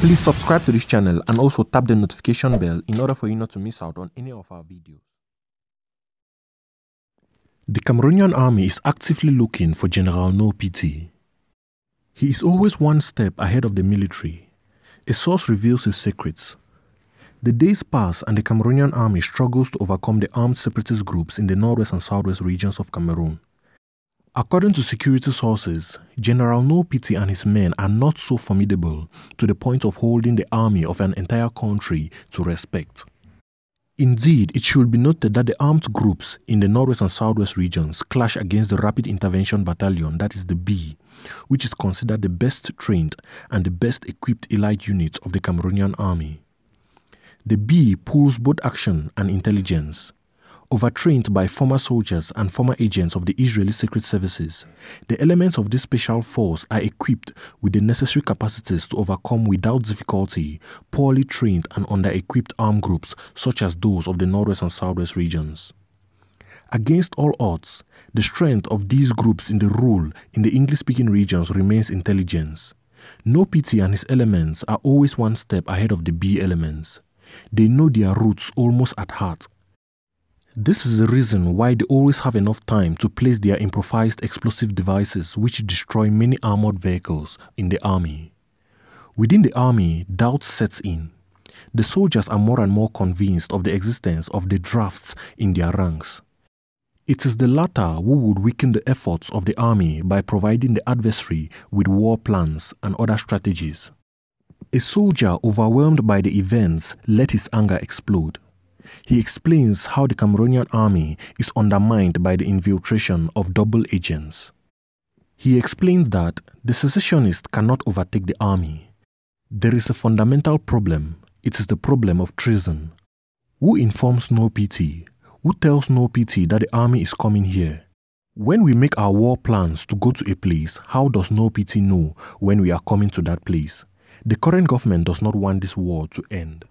Please subscribe to this channel and also tap the notification bell in order for you not to miss out on any of our videos. The Cameroonian army is actively looking for General No PT. He is always one step ahead of the military. A source reveals his secrets. The days pass and the Cameroonian army struggles to overcome the armed separatist groups in the northwest and southwest regions of Cameroon. According to security sources, General No Piti and his men are not so formidable to the point of holding the army of an entire country to respect. Indeed, it should be noted that the armed groups in the northwest and southwest regions clash against the Rapid Intervention Battalion, that is the B, which is considered the best trained and the best equipped elite unit of the Cameroonian army. The B pulls both action and intelligence Overtrained by former soldiers and former agents of the Israeli secret services, the elements of this special force are equipped with the necessary capacities to overcome without difficulty poorly trained and under-equipped armed groups such as those of the northwest and southwest regions. Against all odds, the strength of these groups in the rule in the English-speaking regions remains intelligence. No PT and his elements are always one step ahead of the B elements. They know their roots almost at heart this is the reason why they always have enough time to place their improvised explosive devices which destroy many armored vehicles in the army. Within the army, doubt sets in. The soldiers are more and more convinced of the existence of the drafts in their ranks. It is the latter who would weaken the efforts of the army by providing the adversary with war plans and other strategies. A soldier overwhelmed by the events let his anger explode he explains how the Cameroonian army is undermined by the infiltration of double agents. He explains that the secessionists cannot overtake the army. There is a fundamental problem. It is the problem of treason. Who informs no pity? Who tells no pity that the army is coming here? When we make our war plans to go to a place, how does no pity know when we are coming to that place? The current government does not want this war to end.